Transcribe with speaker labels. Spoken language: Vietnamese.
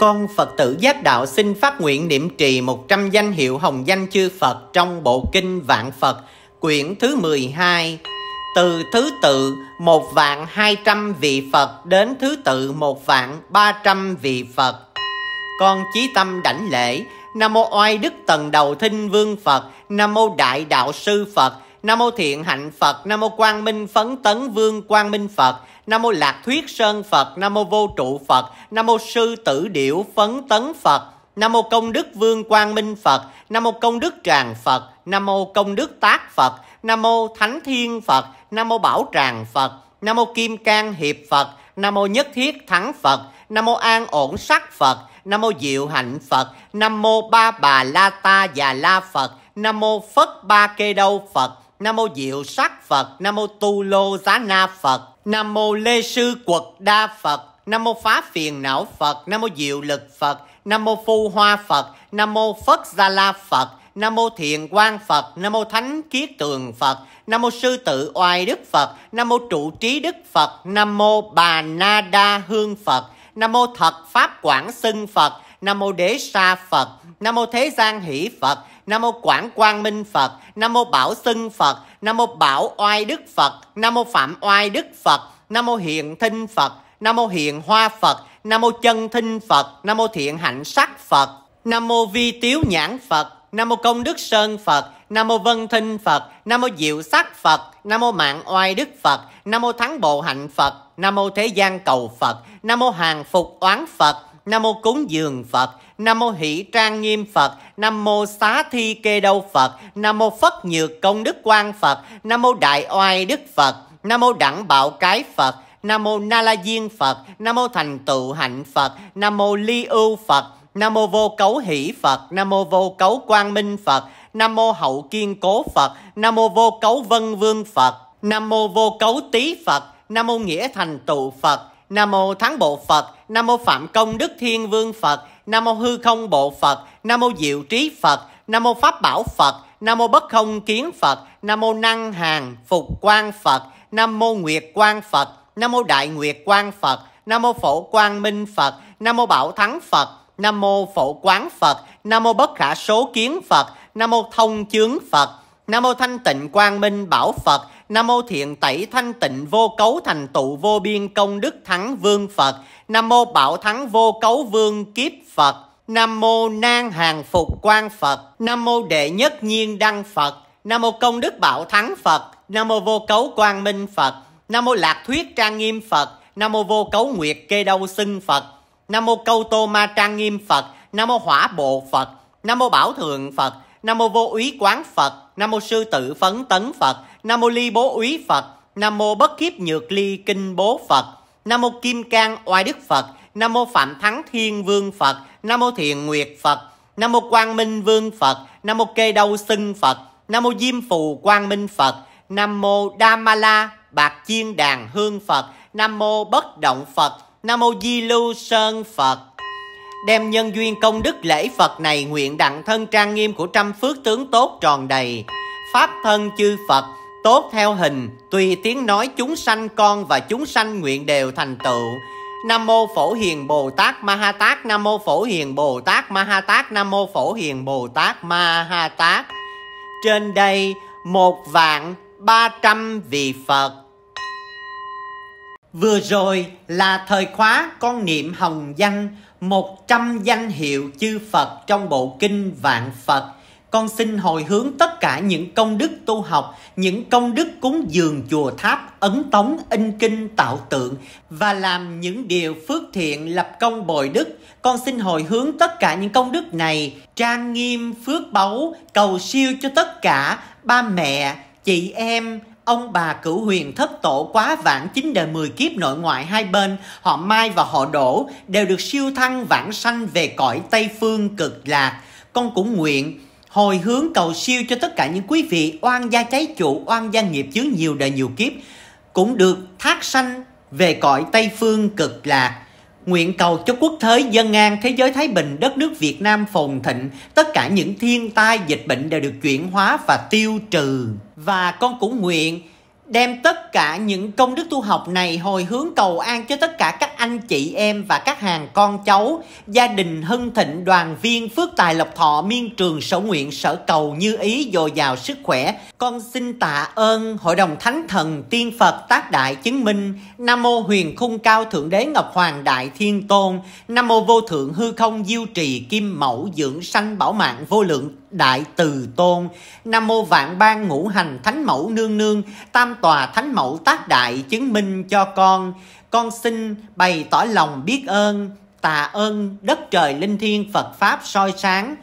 Speaker 1: con Phật tử giác đạo xin phát nguyện niệm trì 100 danh hiệu hồng danh chư Phật trong bộ kinh Vạn Phật, quyển thứ 12. Từ thứ tự một vạn hai trăm vị Phật đến thứ tự một vạn ba trăm vị Phật. Con chí tâm đảnh lễ, Nam mô oai đức tần đầu thinh vương Phật, Nam mô đại đạo sư Phật, Nam mô thiện hạnh Phật, Nam mô quang minh phấn tấn vương quang minh Phật, Nam mô lạc thuyết sơn Phật, Nam mô vô trụ Phật, Nam mô sư tử điểu phấn tấn Phật, Nam mô công đức vương quang minh Phật, Nam mô công đức tràng Phật, Nam mô công đức tác Phật, Nam mô thánh thiên Phật, Nam mô bảo tràng Phật, Nam mô kim cang hiệp Phật, Nam mô nhất thiết thắng Phật, Nam mô an ổn sắc Phật, Nam mô diệu hạnh Phật, Nam mô ba bà la ta và la Phật, Nam mô phất ba kê đâu Phật, Nam mô Diệu Sắc Phật, Nam mô Tu Lô Giá Na Phật, Nam mô Lê Sư Quật Đa Phật, Nam mô Phá Phiền Não Phật, Nam mô Diệu Lực Phật, Nam mô Phu Hoa Phật, Nam mô Phất Gia La Phật, Nam mô Thiền Quang Phật, Nam mô Thánh Kiết Tường Phật, Nam mô Sư tử Oai Đức Phật, Nam mô Trụ Trí Đức Phật, Nam mô Bà Na Đa Hương Phật, Nam mô Thật Pháp Quảng sưng Phật, Nam Mô Đế Sa Phật, Nam Mô Thế gian Hỷ Phật, Nam Mô Quảng Quang Minh Phật, Nam Mô Bảo Xưng Phật, Nam Mô Bảo Oai Đức Phật, Nam Mô Phạm Oai Đức Phật, Nam Mô hiện Thinh Phật, Nam Mô hiện Hoa Phật, Nam Mô Chân Thinh Phật, Nam Mô Thiện Hạnh Sắc Phật, Nam Mô Vi Tiếu Nhãn Phật, Nam Mô Công Đức Sơn Phật, Nam Mô Vân Thinh Phật, Nam Mô Diệu Sắc Phật, Nam Mô Mạng Oai Đức Phật, Nam Mô Thắng Bộ Hạnh Phật, Nam Mô Thế gian Cầu Phật, Nam Mô Hàng Phục Oán Phật, Nam mô cúng dường Phật, Nam mô hỷ trang nghiêm Phật, Nam mô xá thi kê đâu Phật, Nam mô phất nhược công đức quan Phật, Nam mô đại oai đức Phật, Nam mô đẳng bảo cái Phật, Nam mô Na La Diên Phật, Nam mô thành tựu hạnh Phật, Nam mô Ly ưu Phật, Nam mô vô cấu hỷ Phật, Nam mô vô cấu quang minh Phật, Nam mô hậu kiên cố Phật, Nam mô vô cấu vân vương Phật, Nam mô vô cấu tý Phật, Nam mô nghĩa thành tựu Phật, Nam mô Thắng Bộ Phật, Nam mô Phạm Công Đức Thiên Vương Phật, Nam mô Hư Không Bộ Phật, Nam mô Diệu Trí Phật, Nam mô Pháp Bảo Phật, Nam mô Bất Không Kiến Phật, Nam mô Năng Hàng Phục Quang Phật, Nam mô Nguyệt Quang Phật, Nam mô Đại Nguyệt Quang Phật, Nam mô Phổ Quang Minh Phật, Nam mô Bảo Thắng Phật, Nam mô Phổ Quán Phật, Nam mô Bất Khả Số Kiến Phật, Nam mô Thông Chướng Phật, Nam mô Thanh Tịnh Quang Minh Bảo Phật, Nam mô thiện tẩy thanh tịnh vô cấu thành tụ vô biên công đức thắng vương Phật. Nam mô bảo thắng vô cấu vương kiếp Phật. Nam mô nan hàng phục quan Phật. Nam mô đệ nhất nhiên đăng Phật. Nam mô công đức bảo thắng Phật. Nam mô vô cấu quang minh Phật. Nam mô lạc thuyết trang nghiêm Phật. Nam mô vô cấu nguyệt kê đâu xưng Phật. Nam mô câu tô ma trang nghiêm Phật. Nam mô hỏa bộ Phật. Nam mô bảo thượng Phật. Nam mô vô úy quán Phật, Nam mô sư tử phấn tấn Phật, Nam mô ly bố úy Phật, Nam mô bất kiếp nhược ly kinh bố Phật, Nam mô kim cang oai đức Phật, Nam mô phạm thắng thiên vương Phật, Nam mô thiền nguyệt Phật, Nam mô quang minh vương Phật, Nam mô kê đâu xưng Phật, Nam mô diêm phù quang minh Phật, Nam mô đa ma la bạc chiên đàn hương Phật, Nam mô bất động Phật, Nam mô di lưu sơn Phật đem nhân duyên công đức lễ Phật này nguyện đặng thân trang nghiêm của trăm phước tướng tốt tròn đầy. Pháp thân chư Phật, tốt theo hình, tùy tiếng nói chúng sanh con và chúng sanh nguyện đều thành tựu. Nam mô Phổ Hiền Bồ Tát Ma Ha Tát, Nam mô Phổ Hiền Bồ Tát Ma Ha Tát, Nam mô Phổ Hiền Bồ Tát Ma Ha Tát. Trên đây một vạn ba trăm vị Phật Vừa rồi là thời khóa con niệm hồng danh, 100 danh hiệu chư Phật trong bộ kinh Vạn Phật. Con xin hồi hướng tất cả những công đức tu học, những công đức cúng dường chùa tháp, ấn tống, in kinh, tạo tượng và làm những điều phước thiện lập công bồi đức. Con xin hồi hướng tất cả những công đức này, trang nghiêm, phước báu, cầu siêu cho tất cả ba mẹ, chị em, Ông bà cửu huyền thất tổ quá vãng chính đời 10 kiếp nội ngoại hai bên, họ Mai và họ đổ đều được siêu thăng vãng sanh về cõi Tây Phương cực lạc. Con cũng nguyện hồi hướng cầu siêu cho tất cả những quý vị oan gia trái chủ oan gia nghiệp chứa nhiều đời nhiều kiếp cũng được thác sanh về cõi Tây Phương cực lạc Nguyện cầu cho quốc thế dân an, thế giới thái bình, đất nước Việt Nam phồn thịnh, tất cả những thiên tai dịch bệnh đều được chuyển hóa và tiêu trừ. Và con cũng nguyện đem tất cả những công đức tu học này hồi hướng cầu an cho tất cả các anh chị em và các hàng con cháu, gia đình hưng thịnh đoàn viên phước tài lộc thọ miên trường sở nguyện sở cầu như ý dồi dào sức khỏe. Con xin tạ ơn Hội đồng Thánh Thần Tiên Phật Tác Đại Chứng Minh, Nam Mô Huyền Khung Cao Thượng Đế Ngọc Hoàng Đại Thiên Tôn, Nam Mô Vô Thượng Hư Không Diêu Trì Kim Mẫu Dưỡng Sanh Bảo Mạng Vô Lượng Đại Từ Tôn, Nam Mô Vạn Bang Ngũ Hành Thánh Mẫu Nương Nương, Tam Tòa Thánh Mẫu Tác Đại chứng minh cho con. Con xin bày tỏ lòng biết ơn, tạ ơn đất trời linh thiên Phật Pháp soi sáng,